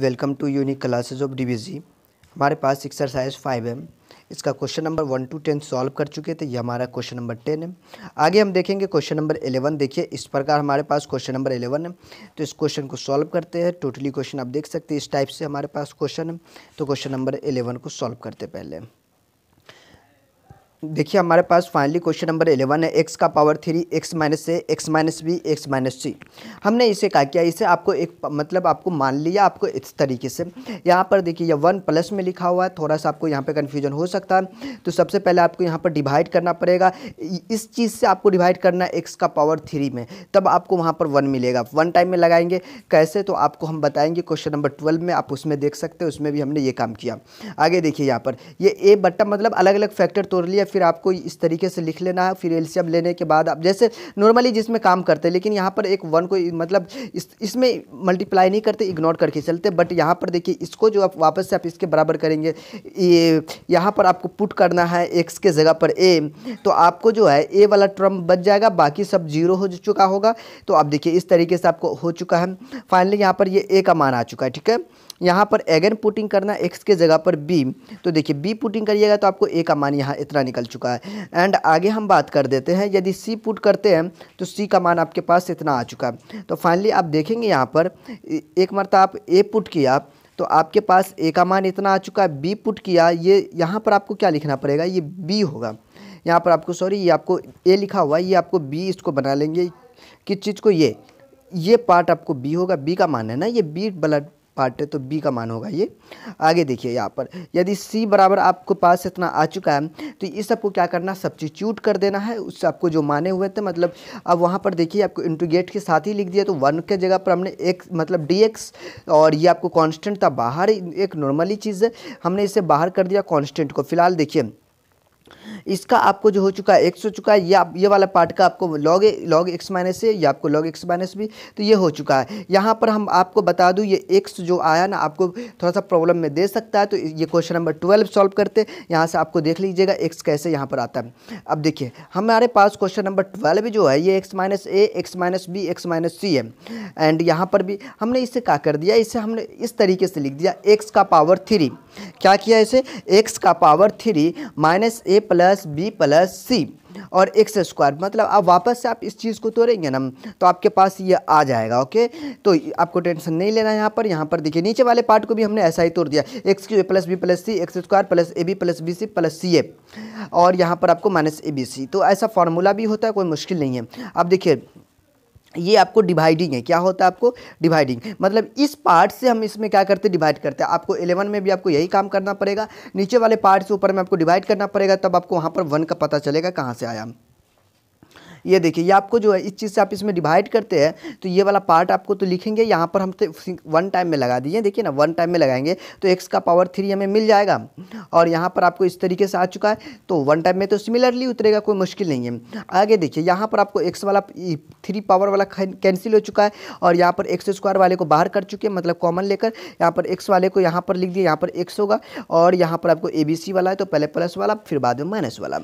Welcome to unique classes of D e। हमारे पास exercise five है इसका question number one to ten solve कर चुके थे ये हमारा क्वेश्चन नंबर टेन है आगे हम देखेंगे क्वेश्चन नंबर एलेवन देखिए इस प्रकार हमारे पास क्वेश्चन नंबर एलेवन है तो इस क्वेश्चन को सॉल्व करते हैं टोटली क्वेश्चन आप देख सकते हैं इस टाइप से हमारे पास क्वेश्चन है तो क्वेश्चन नंबर एलेवन को सॉल्व करते पहले देखिए हमारे पास फाइनली क्वेश्चन नंबर इलेवन है एक्स का power three x minus a x minus b x minus c हमने इसे क्या किया इसे आपको एक मतलब आपको मान लिया आपको इस तरीके से यहाँ पर देखिए यह वन प्लस में लिखा हुआ है थोड़ा सा आपको यहाँ पे कन्फ्यूजन हो सकता है तो सबसे पहले आपको यहाँ पर डिवाइड करना पड़ेगा इस चीज़ से आपको डिवाइड करना है एक्स का पावर थ्री में तब आपको वहाँ पर वन मिलेगा वन टाइम में लगाएंगे कैसे तो आपको हम बताएंगे क्वेश्चन नंबर ट्वेल्व में आप उसमें देख सकते हैं उसमें भी हमने ये काम किया आगे देखिए यहाँ पर ये ए बट्टा मतलब अलग अलग फैक्टर तोड़ लिया फिर आपको इस तरीके से लिख लेना है फिर एल्शियम लेने के बाद आप जैसे नॉर्मली जिसमें काम करते हैं लेकिन यहाँ पर एक वन को मतलब इस इसमें मल्टीप्लाई नहीं करते इग्नोर करके चलते बट यहाँ पर देखिए इसको जो आप वापस से आप इसके बराबर करेंगे ये यहाँ पर आपको पुट करना है एक्स के जगह पर ए तो आपको जो है ए वाला ट्रम बच जाएगा बाकी सब जीरो हो चुका होगा तो आप देखिए इस तरीके से आपको हो चुका है फाइनली यहाँ पर ये ए का मान आ चुका है ठीक है यहाँ पर अगेन पुटिंग करना एक्स के जगह पर बी तो देखिए बी पुटिंग करिएगा तो आपको ए का मान यहाँ इतना निकल चुका है एंड आगे हम बात कर देते हैं यदि सी पुट करते हैं तो सी का मान आपके पास इतना आ चुका है तो फाइनली आप देखेंगे यहाँ पर एक मरत आप ए पुट किया तो आपके पास ए का मान इतना आ चुका है बी पुट किया ये यहाँ पर आपको क्या लिखना पड़ेगा ये बी होगा यहाँ पर आपको सॉरी ये आपको ए लिखा हुआ है ये आपको बी इसको बना लेंगे किस चीज़ को ये ये पार्ट आपको बी होगा बी का मान है ना ये बी ब्लड पार्ट है तो बी का मान होगा ये आगे देखिए यहाँ पर यदि सी बराबर आपको पास इतना आ चुका है तो इस सबको क्या करना सब्सिट्यूट कर देना है उससे आपको जो माने हुए थे मतलब अब वहाँ पर देखिए आपको इंटूगेट के साथ ही लिख दिया तो वन के जगह पर हमने एक मतलब डी और ये आपको कॉन्स्टेंट था बाहर एक नॉर्मली चीज़ है हमने इसे बाहर कर दिया कॉन्स्टेंट को फिलहाल देखिए इसका आपको जो हो चुका है एक्स हो चुका है या ये वाला पार्ट का आपको log log x minus a या आपको लॉग एक्स माइनस बी तो ये हो चुका है यहाँ पर हम आपको बता दूँ ये एक्स जो आया ना आपको थोड़ा सा प्रॉब्लम में दे सकता है तो ये क्वेश्चन नंबर ट्वेल्व सॉल्व करते यहाँ से आपको देख लीजिएगा एक्स कैसे यहाँ पर आता है अब देखिए हमारे पास क्वेश्चन नंबर ट्वेल्व जो है ये x minus a x minus b x minus c है एंड यहाँ पर भी हमने इसे क्या कर दिया इसे हमने इस तरीके से लिख दिया एक्स का पावर थ्री क्या किया इसे एक्स का power three minus a plus b plus c और एक्स स्क्वायर मतलब आप वापस से आप इस चीज़ को तोड़ेंगे ना तो आपके पास ये आ जाएगा ओके तो आपको टेंशन नहीं लेना यहाँ पर यहाँ पर देखिए नीचे वाले पार्ट को भी हमने ऐसा ही तोड़ दिया x cube a plus b plus c x square plus a b plus b c plus c a और यहाँ पर आपको माइनस ए बी सी तो ऐसा फार्मूला भी होता है कोई मुश्किल नहीं है अब देखिए ये आपको डिवाइडिंग है क्या होता है आपको डिवाइडिंग मतलब इस पार्ट से हम इसमें क्या करते हैं डिवाइड करते हैं आपको एलेवन में भी आपको यही काम करना पड़ेगा नीचे वाले पार्ट से ऊपर में आपको डिवाइड करना पड़ेगा तब आपको वहाँ पर वन का पता चलेगा कहाँ से आया ये देखिए ये आपको जो है इस चीज़ से आप इसमें डिवाइड करते हैं तो ये वाला पार्ट आपको तो लिखेंगे यहाँ पर हम तो वन टाइम में लगा दिए देखिए ना वन टाइम में लगाएंगे तो एक्स का पावर थ्री हमें मिल जाएगा और यहाँ पर आपको इस तरीके से आ चुका है तो वन टाइम में तो सिमिलरली उतरेगा कोई मुश्किल नहीं है आगे देखिए यहाँ पर आपको एक्स वाला थ्री पावर वाला कैंसिल हो चुका है और यहाँ पर एक्स स्क्वायर वाले को बाहर कर चुके हैं मतलब कॉमन लेकर यहाँ पर एक्स वाले को यहाँ पर लिख दिया यहाँ पर एक्स होगा और यहाँ पर आपको ए वाला है तो पहले प्लस वाला फिर बाद में माइनस वाला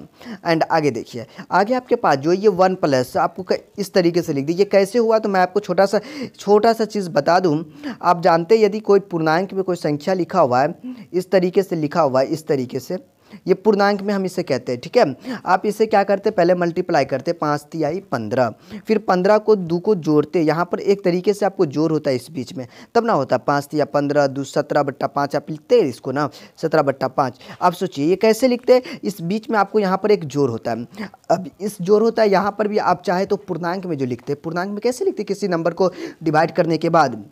एंड आगे देखिए आगे आपके पास जो ये वन वन प्लस आपको इस तरीके से लिख दी ये कैसे हुआ तो मैं आपको छोटा सा छोटा सा चीज़ बता दूँ आप जानते यदि कोई पूर्णांक में कोई संख्या लिखा हुआ है इस तरीके से लिखा हुआ है इस तरीके से ये पूर्णांक में हम इसे कहते हैं ठीक है आप इसे क्या करते पहले मल्टीप्लाई करते पाँच आई पंद्रह फिर पंद्रह को दो को जोड़ते यहाँ पर एक तरीके से आपको जोर होता है इस बीच में तब ना होता पाँच तिया पंद्रह दो सत्रह बट्टा पाँच आप लिखते हैं इसको ना सत्रह बट्टा पाँच आप सोचिए ये कैसे लिखते हैं इस बीच में आपको यहाँ पर एक जोर होता है अब इस जोर होता है यहाँ पर भी आप चाहे तो पूर्णांक में जो लिखते हैं पूर्णांक में कैसे लिखते किसी नंबर को डिवाइड करने के बाद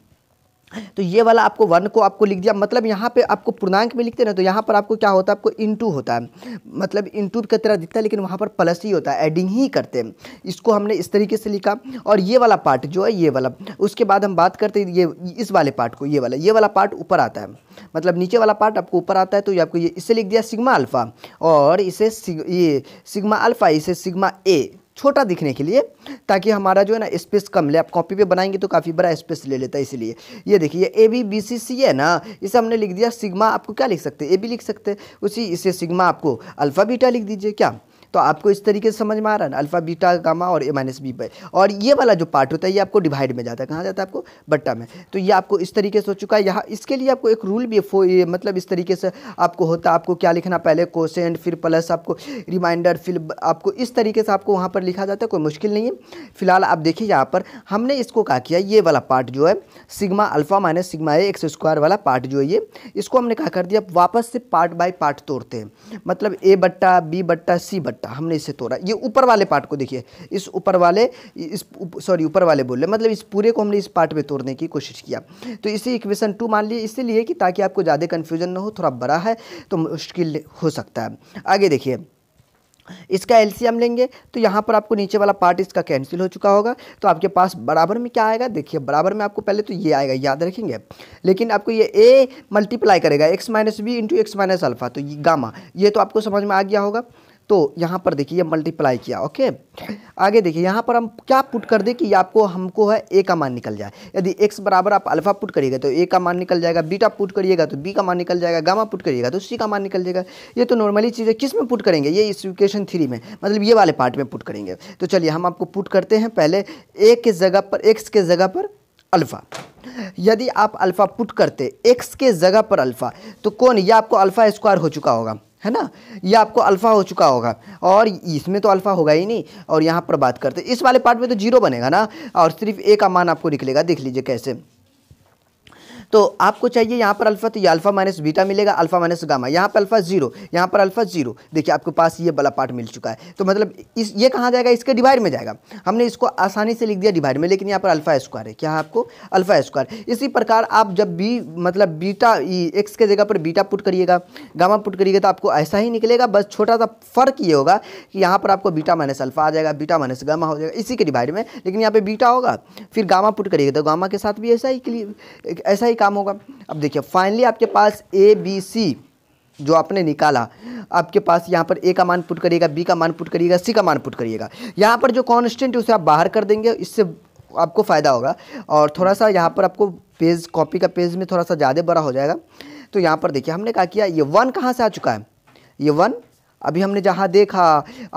तो ये वाला आपको वन को आपको लिख दिया मतलब यहाँ पे आपको पूर्णांक में लिखते ना तो यहाँ पर आपको क्या होता है आपको इंटू होता है मतलब इंटू का तरह दिखता है लेकिन वहाँ पर प्लस ही होता है एडिंग ही करते हैं इसको हमने इस तरीके से लिखा और ये वाला पार्ट जो है ये वाला उसके बाद हम बात करते हैं ये इस वाले पार्ट को ये वाला ये वाला पार्ट ऊपर आता है मतलब नीचे वाला पार्ट आपको ऊपर आता है तो ये आपको ये इसे लिख दिया सिग्मा अल्फ़ा और इसे ये सिग्मा अल्फ़ा इसे सिग्मा ए छोटा दिखने के लिए ताकि हमारा जो है ना स्पेस कम ले आप कॉपी पे बनाएंगे तो काफ़ी बड़ा स्पेस ले लेता है इसीलिए ये देखिए ए बी बी सी सी है ना इसे हमने लिख दिया सिग्मा आपको क्या लिख सकते हैं ए बी लिख सकते हैं उसी इसे सिग्मा आपको अल्फ़ा बीटा लिख दीजिए क्या तो आपको इस तरीके से समझ में आ रहा है ना अल्फ़ा बीटा गामा और ए माइनस बी बाई और ये वाला जो पार्ट होता है ये आपको डिवाइड में जाता है कहाँ जाता है आपको बट्टा में तो ये आपको इस तरीके से हो चुका है यहाँ इसके लिए आपको एक रूल भी है मतलब इस तरीके से आपको होता है आपको क्या लिखना पहले कोशेंट फिर प्लस आपको रिमाइंडर फिर आपको इस तरीके से आपको वहाँ पर लिखा जाता है कोई मुश्किल नहीं है फिलहाल आप देखिए यहाँ पर हमने इसको क्या किया ये वाला पार्ट जो है sigma alpha minus sigma x square वाला पार्ट जो है ये इसको हमने क्या कर दिया वापस से पार्ट बाई पार्ट तोड़ते हैं मतलब ए बट्टा बी बट्टा सी बट्टा सकता हमने इसे तोड़ा ये ऊपर वाले पार्ट को देखिए इस ऊपर वाले इस सॉरी ऊपर वाले बोल रहे मतलब इस पूरे को हमने इस पार्ट में तोड़ने की कोशिश किया तो इसे इक्वेशन टू मान लिए इसलिए कि ताकि आपको ज़्यादा कन्फ्यूजन ना हो थोड़ा बड़ा है तो मुश्किल हो सकता है आगे देखिए इसका एलसीएम लेंगे तो यहाँ पर आपको नीचे वाला पार्ट इसका कैंसिल हो चुका होगा तो आपके पास बराबर में क्या आएगा देखिए बराबर में आपको पहले तो ये आएगा याद रखेंगे लेकिन आपको ये ए मल्टीप्लाई करेगा x minus b into x minus alpha तो ये गामा ये तो आपको समझ में आ गया होगा तो यहाँ पर देखिए ये मल्टीप्लाई किया ओके आगे देखिए यहाँ पर हम क्या पुट कर दें कि आपको हमको है ए का मान निकल जाए यदि एक्स बराबर आप अल्फा पुट करिएगा तो ए का मान निकल जाएगा बीटा पुट करिएगा तो बी का मान निकल जाएगा गामा पुट करिएगा तो सी का मान निकल जाएगा ये तो नॉर्मली चीज़ें किस में पुट करेंगे ये इस इक्वेशन थ्री में मतलब ये वाले पार्ट में पुट करेंगे तो चलिए हम आपको पुट करते हैं पहले ए के जगह पर एक्स के जगह पर अल्फ़ा यदि आप अल्फ़ा पुट करते एक्स के जगह पर अल्फ़ा तो कौन ये आपको अल्फ़ा स्क्वायर हो चुका होगा है ना ये आपको अल्फ़ा हो चुका होगा और इसमें तो अल्फ़ा होगा ही नहीं और यहाँ पर बात करते इस वाले पार्ट में तो जीरो बनेगा ना और सिर्फ ए का मान आपको निकलेगा देख लीजिए कैसे तो आपको चाहिए यहाँ पर अल्फा तो ये अल्फा माइनस बीटा मिलेगा अल्फा माइनस गामा यहाँ पर अल्फा जीरो यहाँ पर अल्फा जीरो देखिए आपके पास ये बला पार्ट मिल चुका है तो मतलब इस ये कहाँ जाएगा इसके डिवाइड में जाएगा हमने इसको आसानी से लिख दिया डिवाइड में लेकिन यहाँ पर अल्फा स्क्वायर है क्या आपको अल्फा स्क्वायर इसी प्रकार आप जब बी मतलब बीटा एक्स के जगह पर बीटा पुट करिएगा गामा पुट करिएगा तो आपको ऐसा ही निकलेगा बस छोटा सा फर्क ये होगा कि यहाँ पर आपको बीटा माइनस अल्फा आ जाएगा बीटा माइनस गामा हो जाएगा इसी के डिवाइड में लेकिन यहाँ पर बीटा होगा फिर गामा पुट करिएगा तो गामा के साथ भी ऐसा ही ऐसा ही काम होगा अब देखिए फाइनली आपके पास ए बी सी जो आपने निकाला आपके पास यहाँ पर ए का मान पुट करिएगा बी का मान पुट करिएगा सी का मान पुट करिएगा यहाँ पर जो कॉन्स्टेंट है उसे आप बाहर कर देंगे इससे आपको फ़ायदा होगा और थोड़ा सा यहाँ पर आपको पेज कॉपी का पेज में थोड़ा सा ज़्यादा बड़ा हो जाएगा तो यहाँ पर देखिए हमने कहा किया ये वन कहाँ से आ चुका है ये वन अभी हमने जहाँ देखा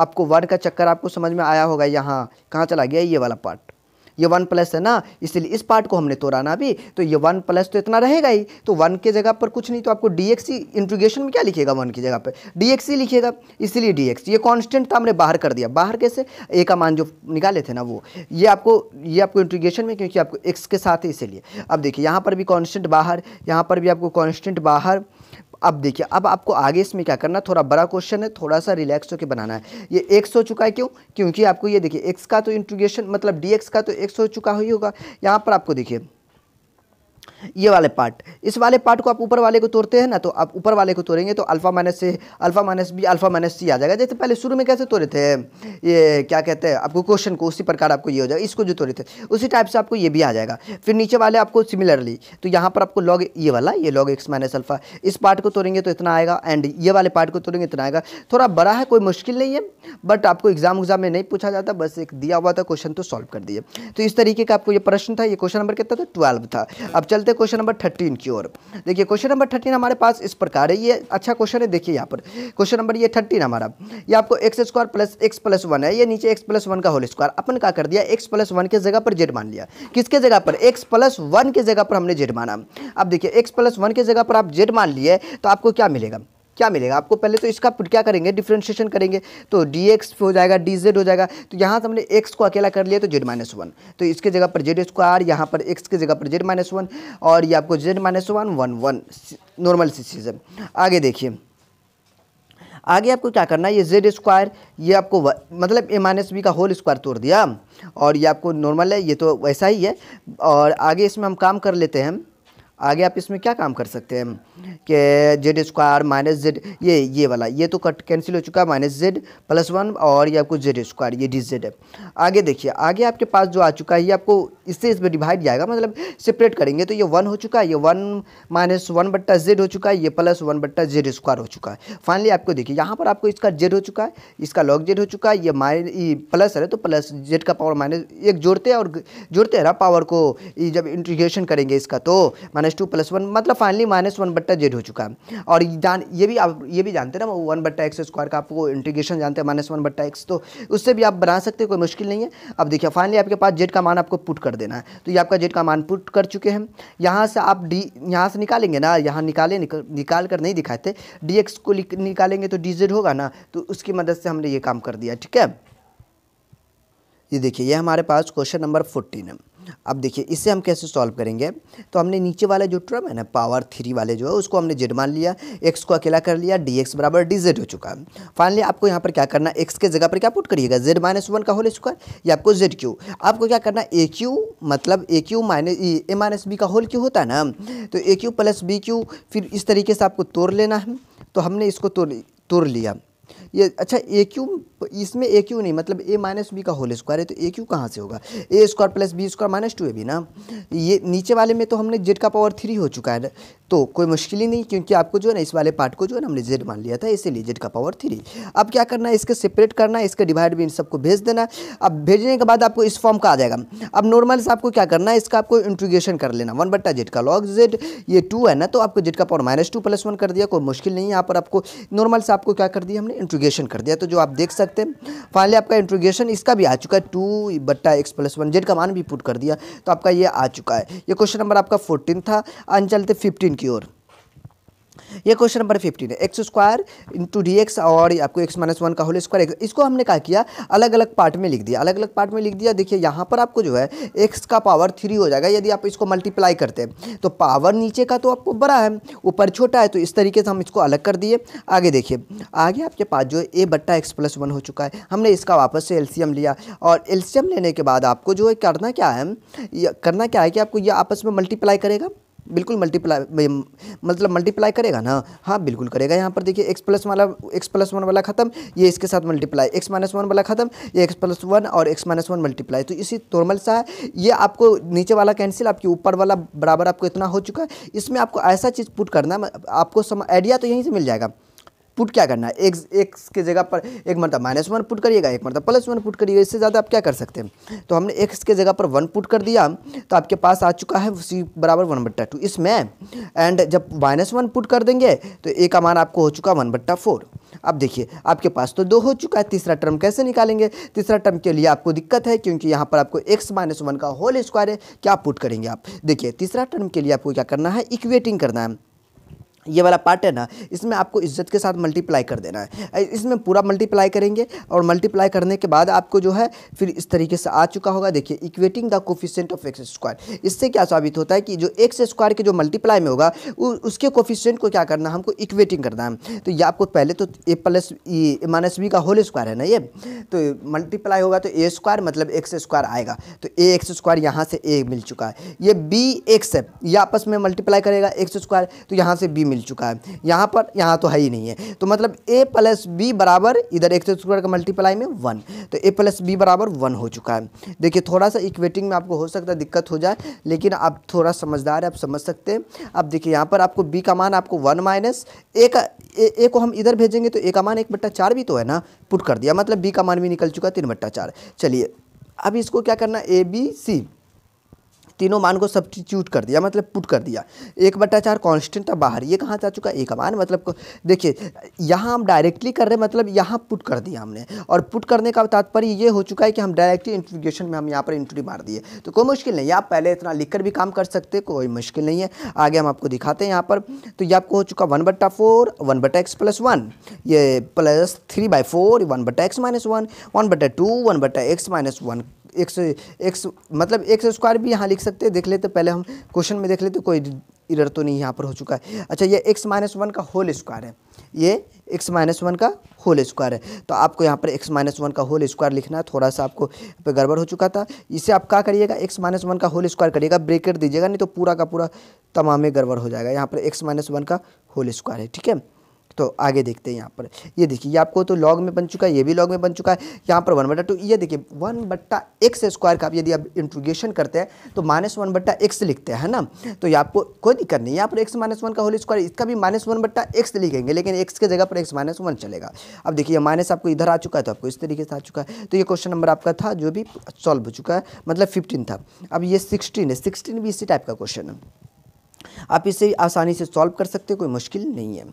आपको वन का चक्कर आपको समझ में आया होगा यहाँ कहाँ चला गया ये वाला पार्ट ये वन प्लस है ना इसलिए इस पार्ट को हमने तोड़ाना भी तो ये वन प्लस तो इतना रहेगा ही तो वन के जगह पर कुछ नहीं तो आपको डी एक्स इंट्रोगेशन में क्या लिखेगा वन की जगह पर डी एक्स लिखेगा इसलिए डी एक्स ये कॉन्स्टेंट था हमने बाहर कर दिया बाहर कैसे ए का मान जो निकाले थे ना वो ये आपको ये आपको इंट्रोगेशन में क्योंकि आपको एक्स के साथ है इसीलिए अब देखिए यहाँ पर भी कॉन्स्टेंट बाहर यहाँ पर भी आपको कॉन्स्टेंट बाहर अब देखिए अब आपको आगे इसमें क्या करना थोड़ा बड़ा क्वेश्चन है थोड़ा सा रिलैक्स होकर बनाना है ये एक्स हो चुका है क्यों क्योंकि आपको ये देखिए एक्स का तो इंट्रोगेशन मतलब डी का तो एक्स हो चुका ही होगा यहाँ पर आपको देखिए ये वाले पार्ट इस वाले पार्ट को आप ऊपर वाले को तोड़ते हैं ना तो आप ऊपर वाले को तोड़ेंगे तो अल्फ़ा माइनस से alpha minus b alpha minus c आ जाएगा जैसे पहले शुरू में कैसे तोड़े थे ये क्या कहते हैं आपको क्वेश्चन को उसी प्रकार आपको ये हो जाएगा इसको जो तोड़े थे उसी टाइप से आपको ये भी आ जाएगा फिर नीचे वाले आपको सिमिलरली तो यहाँ पर आपको लॉग ये वाला ये लॉग एक्स माइनस अल्फ़ा इस पार्ट को तोड़ेंगे तो इतना आएगा एंड ये वाले पार्ट को तोड़ेंगे तो इतना आएगा थोड़ा बड़ा है कोई मुश्किल नहीं है बट आपको एग्जाम उग्जाम में नहीं पूछा जाता बस एक दिया हुआ था क्वेश्चन तो सॉल्व कर दिए तो इस तरीके का आपको ये प्रश्न था ये क्वेश्चन नंबर कितना था ट्वेल्व था अब चलते चलते हैं क्वेश्चन नंबर थर्टीन की ओर देखिए क्वेश्चन नंबर थर्टीन हमारे पास इस प्रकार है ये अच्छा क्वेश्चन है देखिए यहाँ पर क्वेश्चन नंबर ये थर्टीन हमारा ये आपको x square plus x plus one है ये नीचे एक्स प्लस वन का होल स्क्वायर अपन क्या कर दिया एक्स प्लस वन के जगह पर जेड मान लिया किसके जगह पर एक्स प्लस वन के जगह पर हमने जेड माना अब देखिए एक्स प्लस वन के जगह पर आप जेड मान लिए तो आपको क्या मिलेगा क्या मिलेगा आपको पहले तो इसका क्या करेंगे डिफ्रेंशिएशन करेंगे तो डी एक्स हो जाएगा डी जेड हो जाएगा तो यहाँ से हमने एक्स को अकेला कर लिया तो जेड माइनस वन तो इसके जगह पर जेड स्क्वायर यहाँ पर एक्स की जगह पर जेड माइनस वन और ये आपको z minus one one one normal सी चीज़ है आगे देखिए आगे आपको क्या करना है ये जेड स्क्वायर ये आपको मतलब ए माइनस बी का होल स्क्वायर तोड़ दिया और ये आपको नॉर्मल है ये तो वैसा ही है और आगे इसमें हम काम कर लेते हैं आगे आप इसमें क्या काम कर सकते हैं कि जेड स्क्वायर माइनस जेड ये ये वाला ये तो कट कैंसिल हो चुका है माइनस जेड प्लस वन और ये आपको जेड स्क्वायर ये डी जेड है आगे देखिए आगे आपके पास जो आ चुका है ये आपको इससे इसमें डिवाइड जाएगा मतलब सेपरेट करेंगे तो ये वन हो चुका है ये वन माइनस वन बट्टा जेड हो चुका है ये प्लस वन बट्टा जेड स्क्वायर हो चुका है फाइनली आपको देखिए यहाँ पर आपको इसका जेड हो चुका है इसका लॉग जेड हो चुका है ये माइन प्लस है तो प्लस जेड का पावर माइनस एक जोड़ते हैं और जोड़ते हैं ना पावर को जब इंटीग्रेशन करेंगे इसका तो minus minus two plus one मतलब फाइनली माइनस वन बट्टा जेड हो चुका है और जान ये भी आप ये भी जानते हैं ना वन बट्टा एक्स स्क्वायर का आपको इंटीग्रेशन जानते हैं माइनस वन बट्टा एक्स तो उससे भी आप बना सकते हैं कोई मुश्किल नहीं है अब देखिए फाइनली आपके पास जेड का मान आपको पुट कर देना है तो ये आपका जेड का मान पुट कर चुके हैं यहाँ से आप डी यहाँ से निकालेंगे ना यहाँ निकाले निक, निकाल कर नहीं दिखाते डी एक्स को निकालेंगे तो डी जेड होगा ना तो उसकी मदद से हमने ये काम कर दिया ठीक है ये देखिए ये हमारे पास क्वेश्चन नंबर फोर्टीन है अब देखिए इससे हम कैसे सॉल्व करेंगे तो हमने नीचे वाला जो ट्रम है ना पावर थ्री वाले जो है उसको हमने जेड मान लिया एक्स को अकेला कर लिया डी एक्स बराबर डी जेड हो चुका फाइनली आपको यहाँ पर क्या करना एक्स के जगह पर क्या पुट करिएगा जेड माइनस वन का होल स्क्वायर या आपको जेड क्यू आपको क्या करना ए क्यू मतलब a cube minus a minus b का होल क्यू होता है ना तो a cube plus b cube फिर इस तरीके से आपको तोड़ लेना है तो हमने इसको तोड़ तोड़ लिया ये अच्छा ए क्यू इसमें ए क्यू नहीं मतलब ए माइनस बी का होल स्क्वायर है तो ए क्यू कहाँ से होगा a square plus b square minus two a b ना ये नीचे वाले में तो हमने जेड का पावर थ्री हो चुका है तो कोई मुश्किल ही नहीं क्योंकि आपको जो है ना इस वाले पार्ट को जो है ना हमने जेड मान लिया था इसीलिए जेड का पावर थ्री अब क्या करना है इसके सेपरेट करना है इसके डिवाइड भी इन सबको भेज देना अब भेजने के बाद आपको इस फॉर्म का आ जाएगा अब नॉर्मल से आपको क्या करना है इसका आपको इंट्रीगेशन कर लेना वन बट्टा जेड का लॉग जेड ये टू है ना तो आपको जेड का power minus two plus one कर दिया कोई मुश्किल नहीं है यहाँ पर आपको नॉर्मल से आपको क्या कर दिया हमने इंट्रोगेशन कर दिया तो जो आप देख सकते हैं फाइनली आपका इंट्रोगेशन इसका भी आ चुका है टू बट्टा एक्स प्लस वन जेड का मान भी पुट कर दिया तो आपका ये आ चुका है ये क्वेश्चन नंबर आपका फोर्टीन था अन चलते फिफ्टीन की ओर ये क्वेश्चन नंबर फिफ्टीन है x square into d x और आपको एक्स माइनस वन का होल स्क्वायर इसको हमने क्या किया अलग अलग पार्ट में लिख दिया अलग अलग पार्ट में लिख दिया देखिए यहाँ पर आपको जो है एक्स का पावर थ्री हो जाएगा यदि आप इसको मल्टीप्लाई करते हैं तो पावर नीचे का तो आपको बड़ा है ऊपर छोटा है तो इस तरीके से हम इसको अलग कर दिए आगे देखिए आगे आपके पास जो है ए बट्टा एक्स प्लस वन हो चुका है हमने इसका वापस से एलसीएम लिया और एलसीएम लेने के बाद आपको जो है करना क्या है करना क्या है कि आपको ये आपस में मल्टीप्लाई करेगा बिल्कुल मल्टीप्लाई मतलब मल्टीप्लाई करेगा ना हाँ बिल्कुल करेगा यहाँ पर देखिए एक्स प्लस वाला एक्स प्लस वन वाला खत्म ये इसके साथ मल्टीप्लाई एक्स माइनस वन वाला खत्म ये एक्स प्लस वन और एक्स माइनस वन मल्टीप्लाई तो इसी नॉर्मल सा है ये आपको नीचे वाला कैंसिल आपके ऊपर वाला बराबर आपको इतना हो चुका है इसमें आपको ऐसा चीज़ पुट करना आपको आइडिया तो यहीं से मिल जाएगा पुट क्या करना है एक्स एक्स के जगह पर एक मतलब माइनस वन पुट करिएगा एक मतलब प्लस वन पुट करिएगा इससे ज़्यादा आप क्या कर सकते हैं तो हमने एक्स के जगह पर वन पुट कर दिया तो आपके पास आ चुका है सी बराबर वन बट्टा टू इसमें एंड जब माइनस वन पुट कर देंगे तो ए का मान आपको हो चुका है वन बट्टा फोर अब देखिए आपके पास तो दो हो चुका है तीसरा टर्म कैसे निकालेंगे तीसरा टर्म के लिए आपको दिक्कत है क्योंकि यहाँ पर आपको एक्स माइनस वन का होल स्क्वायर है क्या पुट करेंगे आप देखिए तीसरा टर्म के लिए आपको क्या करना है इक्वेटिंग करना है ये वाला पार्ट है ना इसमें आपको इज्जत के साथ मल्टीप्लाई कर देना है इसमें पूरा मल्टीप्लाई करेंगे और मल्टीप्लाई करने के बाद आपको जो है फिर इस तरीके से आ चुका होगा देखिए equating the coefficient of x square इससे क्या साबित होता है कि जो एक्स स्क्वायर के जो मल्टीप्लाई में होगा उसके कोफिशेंट को क्या करना है हमको इक्वेटिंग करना है तो ये आपको पहले तो a plus a minus b का होल स्क्वायर है ना ये तो मल्टीप्लाई होगा तो ए स्क्वायर मतलब एक्स स्क्वायर आएगा तो ए एक्स स्क्वायर यहाँ से ए मिल चुका है ये बी एक्स है ये आपस में मल्टीप्लाई करेगा एक्स स्क्वायर तो यहाँ से बी मिल मिल चुका है यहाँ पर यहाँ तो है ही नहीं है तो मतलब ए प्लस बी बराबर इधर एक सौ स्क्वायर का मल्टीप्लाई में वन तो ए प्लस बी बराबर वन हो चुका है देखिए थोड़ा सा इक्वेटिंग में आपको हो सकता है दिक्कत हो जाए लेकिन आप थोड़ा समझदार है आप समझ सकते हैं अब देखिए यहाँ पर आपको बी का मान आपको वन माइनस ए का ए, ए को हम इधर भेजेंगे तो ए का मान एक बट्टा चार भी तो है ना पुट कर दिया मतलब बी का मान भी निकल चुका है तीन बट्टा चार चलिए अब इसको क्या करना ए बी सी तीनों मान को सब्सटीट्यूट कर दिया मतलब पुट कर दिया एक बट्टा चार कॉन्स्टेंट था बाहर ये कहाँ जा चुका एक मान मतलब देखिए यहाँ हम डायरेक्टली कर रहे मतलब यहाँ पुट कर दिया हमने और पुट करने का तात्पर्य ये हो चुका है कि हम डायरेक्टली इंट्रीगेशन में हम यहाँ पर इंट्री मार दिए तो कोई मुश्किल नहीं आप पहले इतना लिख कर भी काम कर सकते कोई मुश्किल नहीं है आगे हम आपको दिखाते हैं यहाँ पर तो ये आपको हो चुका वन बट्टा फोर वन बटा एक्स प्लस वन ये plus three by four one बट्टा एक्स माइनस वन वन बट्टा टू वन बट्टा x minus one x x मतलब एक्स स्क्वायर भी यहाँ लिख सकते हैं देख लेते पहले हम क्वेश्चन में देख लेते कोई इरर तो नहीं यहाँ पर हो चुका है अच्छा ये एक्स माइनस वन का होल स्क्वायर है ये एक्स माइनस वन का होल स्क्वायर है तो आपको यहाँ पर एक्स माइनस वन का होल स्क्वायर लिखना है थोड़ा सा आपको गड़बड़ हो चुका था इसे आप क्या करिएगा एक्स माइनस वन का होल स्क्वायर करिएगा ब्रेकेट दीजिएगा नहीं तो पूरा का पूरा तमाम गड़बड़ हो जाएगा यहाँ पर एक्स माइनस वन का होल स्क्वायर है ठीक है तो आगे देखते हैं यहाँ पर ये देखिए ये आपको तो लॉग में बन चुका है ये भी लॉग में बन चुका है यहाँ पर वन बट्टा टू ये देखिए वन बट्टा एक्स स्क्वायर का आप यदि आप इंट्रोगेशन करते हैं तो माइनस वन बट्टा एक्स लिखते हैं ना तो ये आपको कोई दिक्कत नहीं यहाँ पर एक्स माइनस वन का होल स्क्वायर इसका भी माइनस वन बट्टा एक्स लिखेंगे लेकिन एक्स के जगह पर एक्स माइनस वन चलेगा अब देखिए माइनस आपको इधर आ चुका है तो आपको इस तरीके से आ चुका है तो ये क्वेश्चन नंबर आपका था जो भी सॉल्व हो चुका है मतलब फिफ्टीन था अब ये सिक्सटीन है सिक्सटीन भी इसी टाइप का क्वेश्चन है आप इसे आसानी से सॉल्व कर सकते कोई मुश्किल नहीं है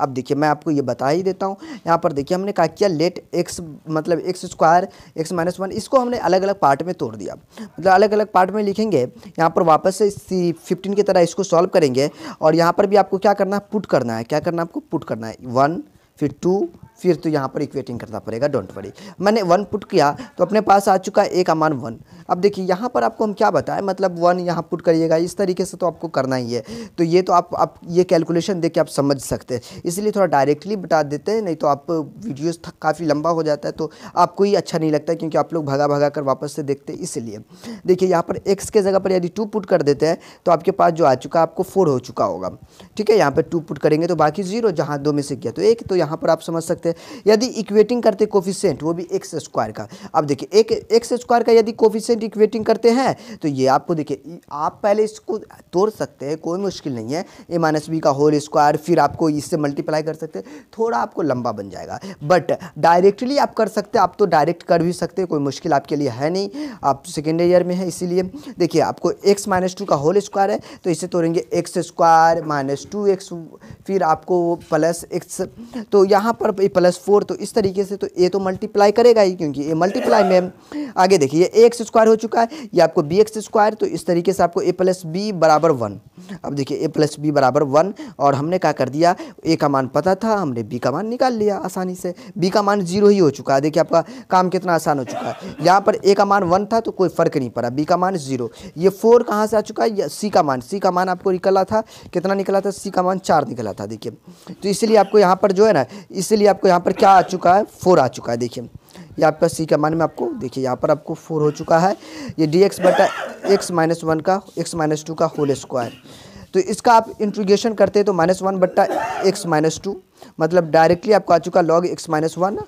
अब देखिए मैं आपको ये बता ही देता हूँ यहाँ पर देखिए हमने कहा किया लेट एक्स मतलब x square x minus one इसको हमने अलग अलग पार्ट में तोड़ दिया मतलब अलग अलग पार्ट में लिखेंगे यहाँ पर वापस से सी फिफ्टीन की तरह इसको सॉल्व करेंगे और यहाँ पर भी आपको क्या करना है पुट करना है क्या करना है आपको पुट करना है वन फिर टू फिर तो यहाँ पर इक्वेटिंग करना पड़ेगा डोंट वरी मैंने वन पुट किया तो अपने पास आ चुका है एक अमान वन अब देखिए यहाँ पर आपको हम क्या बताएं मतलब वन यहाँ पुट करिएगा इस तरीके से तो आपको करना ही है तो ये तो आप आप ये कैलकुलेशन देख के आप समझ सकते हैं इसलिए थोड़ा डायरेक्टली बता देते हैं नहीं तो आप वीडियोस काफ़ी लंबा हो जाता है तो आपको ही अच्छा नहीं लगता क्योंकि आप लोग भगा भगा कर वापस से देखते हैं इसलिए देखिए यहाँ पर एक्स के जगह पर यदि टू पुट कर देते हैं तो आपके पास जो आ चुका आपको फोर हो चुका होगा ठीक है यहाँ पर टू पुट करेंगे तो बाकी ज़ीरो जहाँ दो में से किया तो एक तो यहाँ पर आप समझ सकते सकते हैं यदि इक्वेटिंग करते कोफिशेंट वो भी एक्स स्क्वायर का अब देखिए एक एक्स स्क्वायर का यदि कोफिशेंट इक्वेटिंग करते हैं तो ये आपको देखिए आप पहले इसको तोड़ सकते हैं कोई मुश्किल नहीं है ए माइनस बी का होल स्क्वायर फिर आपको इससे मल्टीप्लाई कर सकते हैं थोड़ा आपको लंबा बन जाएगा बट डायरेक्टली आप कर सकते हैं आप तो डायरेक्ट कर भी सकते हैं कोई मुश्किल आपके लिए है नहीं आप सेकेंड ईयर में है इसीलिए देखिए आपको एक्स माइनस टू का होल स्क्वायर है तो इसे तोड़ेंगे x square minus two x फिर आपको प्लस एक्स तो यहाँ पर प्लस फोर तो इस तरीके से तो ए तो मल्टीप्लाई करेगा ही क्योंकि ए मल्टीप्लाई में आगे देखिए ए एक्स स्क्वायर हो चुका है ये आपको बी एक्स स्क्वायर तो इस तरीके से आपको ए प्लस बी बराबर वन अब देखिए ए प्लस बी बराबर वन और हमने क्या कर दिया ए का मान पता था हमने बी का मान निकाल लिया आसानी से बी का मान जीरो ही हो चुका है देखिए आपका काम कितना आसान हो चुका है यहाँ पर ए का मान वन था तो कोई फ़र्क नहीं पड़ा बी का मान जीरो ये फोर कहाँ से आ चुका है सी का मान सी का मान आपको निकला था कितना निकला था सी का मान चार निकला था देखिए तो इसलिए आपको यहाँ पर जो है ना इसलिए आपको यहाँ पर क्या आ चुका है फोर आ चुका है देखिए ये आपका सी का मान में आपको देखिए यहाँ पर आपको फोर हो चुका है ये डी एक्स बटा एक्स माइनस वन का एक्स माइनस टू का होल स्क्वायर तो इसका आप इंट्रोगेशन करते हैं तो माइनस वन बट्टा एक्स माइनस टू मतलब डायरेक्टली आपको आ चुका लॉग एक्स माइनस वन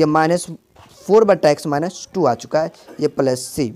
ये माइनस फोर बट्टा एक्स माइनस टू आ चुका है ये प्लस सी